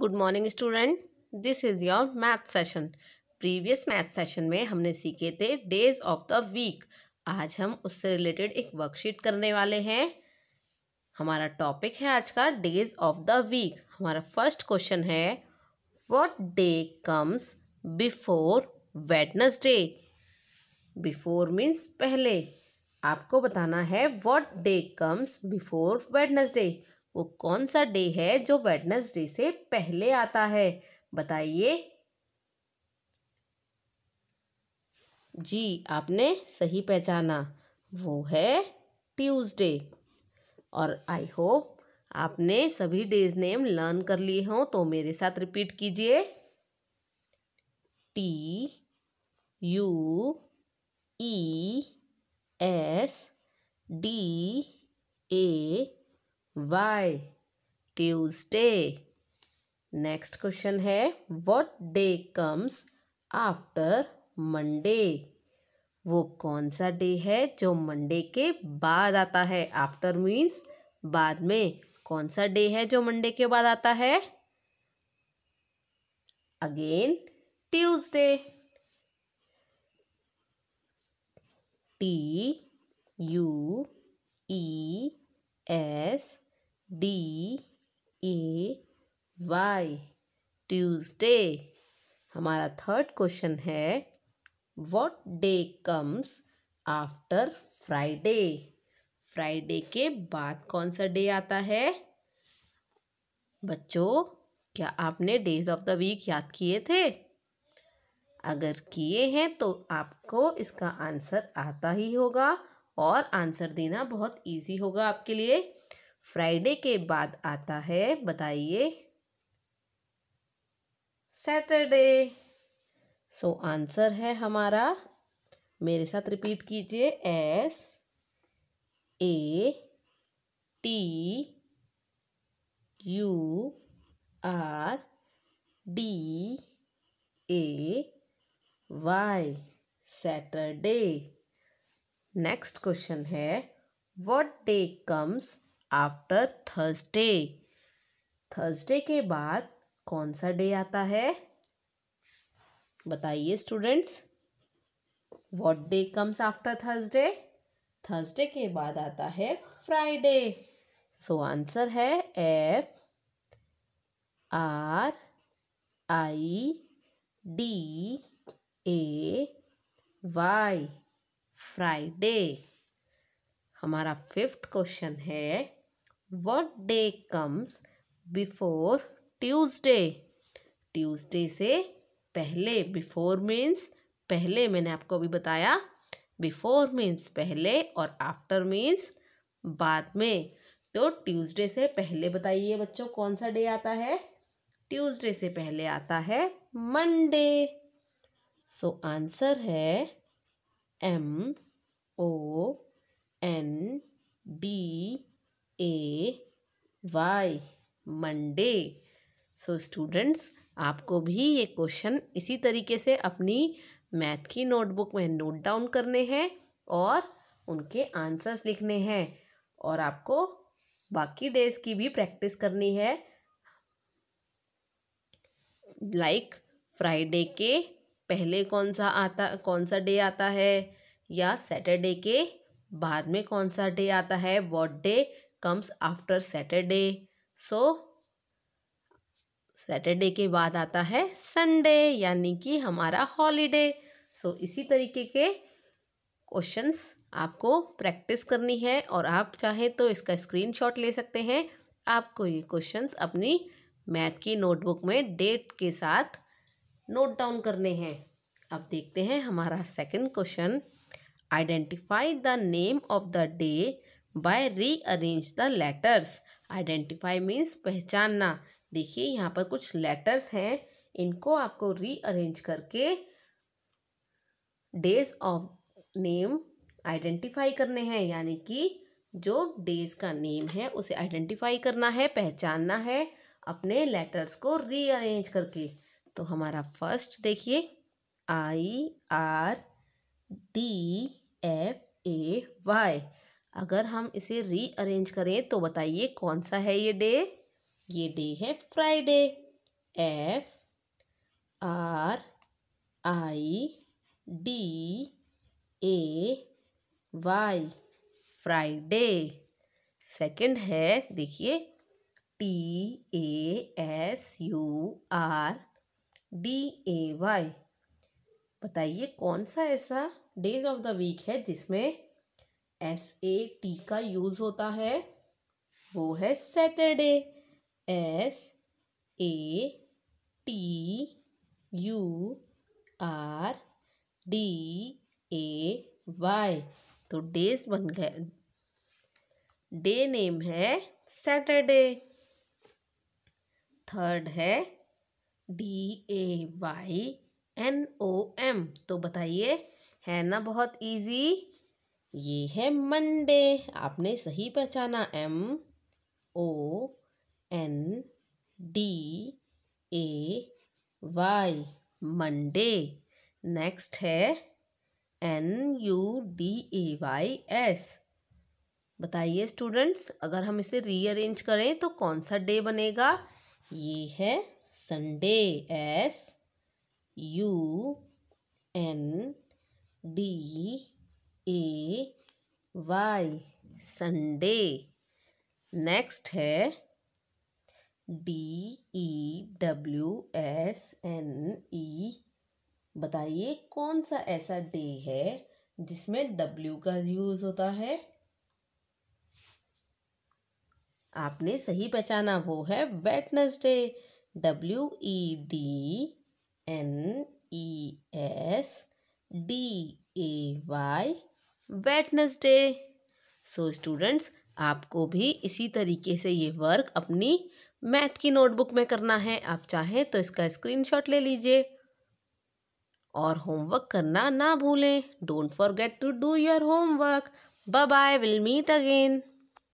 good morning student this is your math session previous math session में हमने सीखे थे डेज ऑफ द वीक आज हम उससे रिलेटेड एक वर्कशीट करने वाले हैं हमारा टॉपिक है आज का डेज ऑफ द वीक हमारा फर्स्ट क्वेश्चन है what day comes before Wednesday before means पहले आपको बताना है what day comes before Wednesday वो कौन सा डे है जो वेडनेसडे से पहले आता है बताइए जी आपने सही पहचाना वो है ट्यूसडे और आई होप आपने सभी डेज नेम लर्न कर लिए हों तो मेरे साथ रिपीट कीजिए T U E S D A Y Tuesday next question है what day comes after Monday वो कौन सा डे है जो मंडे के बाद आता है आफ्टर मीन्स बाद में कौन सा डे है जो मंडे के बाद आता है again Tuesday T U E S D A Y Tuesday हमारा थर्ड क्वेश्चन है what day comes after Friday Friday के बाद कौन सा डे आता है बच्चों क्या आपने डेज ऑफ द वीक याद किए थे अगर किए हैं तो आपको इसका आंसर आता ही होगा और आंसर देना बहुत इजी होगा आपके लिए फ्राइडे के बाद आता है बताइए सैटरडे सो आंसर है हमारा मेरे साथ रिपीट कीजिए S A T U R D A Y Saturday next question है what day comes after Thursday Thursday के बाद कौन सा डे आता है बताइए students what day comes after Thursday Thursday के बाद आता है फ्राइडे सो आंसर है F R I D A Y Friday हमारा फिफ्थ क्वेश्चन है what day comes before Tuesday Tuesday से पहले बिफोर मीन्स पहले मैंने आपको अभी बताया बिफोर मीन्स पहले और आफ्टर मीन्स बाद में तो ट्यूसडे से पहले बताइए बच्चों कौन सा डे आता है ट्यूसडे से पहले आता है मंडे सो आंसर है M O N D A Y Monday so students आपको भी ये क्वेश्चन इसी तरीके से अपनी मैथ की नोटबुक में नोट डाउन करने हैं और उनके आंसर्स लिखने हैं और आपको बाकी डेज की भी प्रैक्टिस करनी है लाइक like, फ्राइडे के पहले कौन सा आता कौन सा डे आता है या सैटरडे के बाद में कौन सा डे आता है what day comes after Saturday so Saturday के बाद आता है संडे यानी कि हमारा हॉलीडे सो so, इसी तरीके के क्वेश्चंस आपको प्रैक्टिस करनी है और आप चाहें तो इसका स्क्रीनशॉट ले सकते हैं आपको ये क्वेश्चंस अपनी मैथ की नोटबुक में डेट के साथ नोट डाउन करने हैं अब देखते हैं हमारा second question identify the name of the day by rearrange the letters identify means पहचानना देखिए यहाँ पर कुछ लेटर्स हैं इनको आपको रीअरेंज करके डेज ऑफ नेम आइडेंटिफाई करने हैं यानी कि जो डेज का नेम है उसे आइडेंटिफाई करना है पहचानना है अपने लेटर्स को रीअरेंज करके तो हमारा फर्स्ट देखिए I R D F A Y अगर हम इसे रीअरेंज करें तो बताइए कौन सा है ये डे ये डे है Friday F R I D A Y Friday second है देखिए T A S U R D A Y बताइए कौन सा ऐसा डेज ऑफ द वीक है जिसमें एस ए टी का यूज़ होता है वो है Saturday S A T U R D A Y तो डेज बन गए डे नेम है सैटरडे थर्ड है D A Y N O M तो बताइए है ना बहुत इजी ये है मंडे आपने सही पहचाना M O N D A Y Monday next है N U D A Y S बताइए स्टूडेंट्स अगर हम इसे रीअरेंज करें तो कौन सा डे बनेगा ये है Sunday S U N D A Y Sunday next है D E W S N E बताइए कौन सा ऐसा डे है जिसमें डब्ल्यू का यूज़ होता है आपने सही पहचाना वो है Wednesday W E D N E S D A Y Wednesday so students आपको भी इसी तरीके से ये वर्क अपनी मैथ की नोटबुक में करना है आप चाहें तो इसका स्क्रीनशॉट ले लीजिए और होमवर्क करना ना भूलें don't forget to do your homework bye bye will meet again